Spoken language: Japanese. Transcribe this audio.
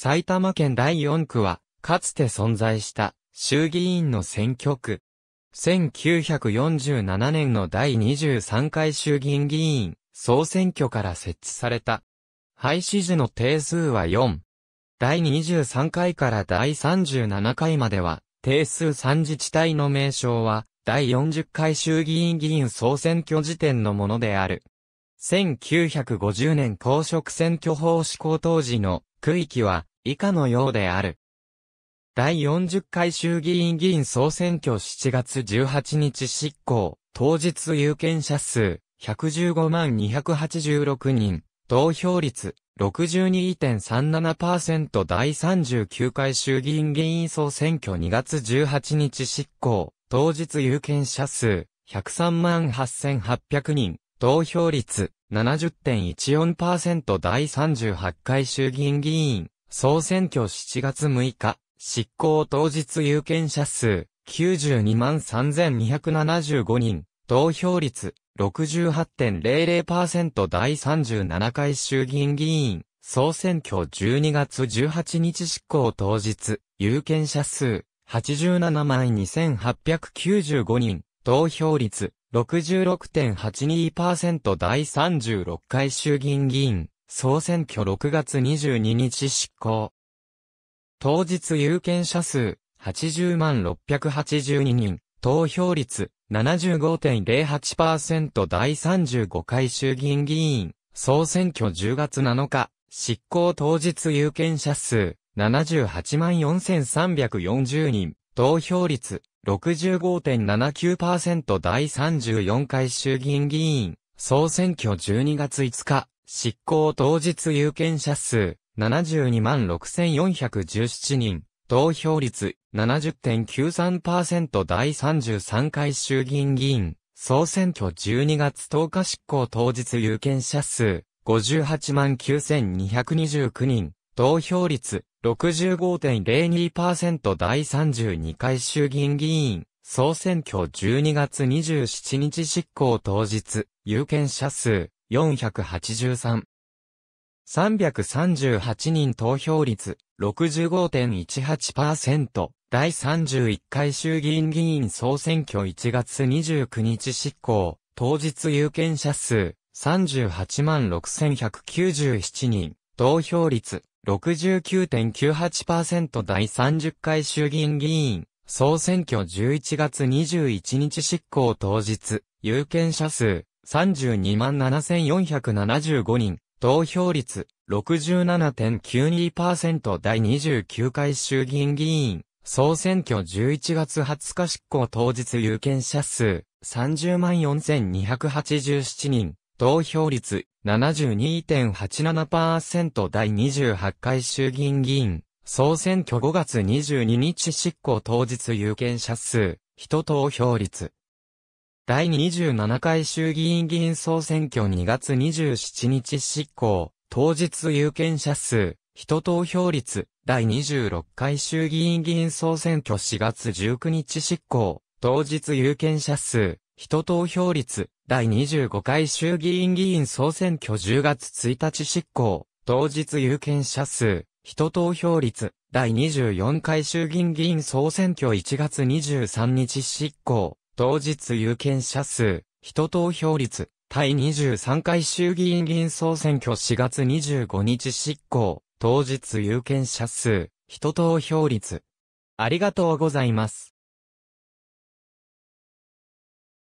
埼玉県第4区は、かつて存在した衆議院の選挙区。1947年の第23回衆議院議員総選挙から設置された。廃止時の定数は4。第23回から第37回までは、定数3自治体の名称は、第40回衆議院議員総選挙時点のものである。1950年公職選挙法施行当時の区域は、以下のようである。第40回衆議院議員総選挙7月18日執行、当日有権者数115万286人、投票率62.37%第39回衆議院議員総選挙2月18日執行、当日有権者数103万8800人、投票率70.14%第38回衆議院議員総選挙7月6日、執行当日有権者数、92万3275人、投票率68.00%第37回衆議院議員、総選挙12月18日執行当日、有権者数87万2895人、投票率66.82%第36回衆議院議員、総選挙6月22日執行。当日有権者数80万682人、投票率75.08%第35回衆議院議員、総選挙10月7日、執行当日有権者数78万4340人、投票率65.79%第34回衆議院議員、総選挙12月5日、執行当日有権者数、72万6417人、投票率70.93%第33回衆議院議員、総選挙12月10日執行当日有権者数、58万9229人、投票率65.02%第32回衆議院議員、総選挙12月27日執行当日、有権者数483。338人投票率65.18%第31回衆議院議員総選挙1月29日執行当日有権者数38 6197人投票率69.98%第30回衆議院議員総選挙11月21日執行当日有権者数327,475人、投票率67.92%第29回衆議院議員、総選挙11月20日執行当日有権者数304,287人、投票率72.87%第28回衆議院議員、総選挙5月22日執行当日有権者数、人投票率第27回衆議院議員総選挙2月27日執行、当日有権者数、人投票率、第26回衆議院議員総選挙4月19日執行、当日有権者数、人投票率、第25回衆議院議員総選挙10月1日執行、当日有権者数、人投票率、第24回衆議院議員総選挙1月23日執行、同日有権者数、人投票率、第23回衆議院議員総選挙4月25日執行、当日有権者数、人投票率。ありがとうございます。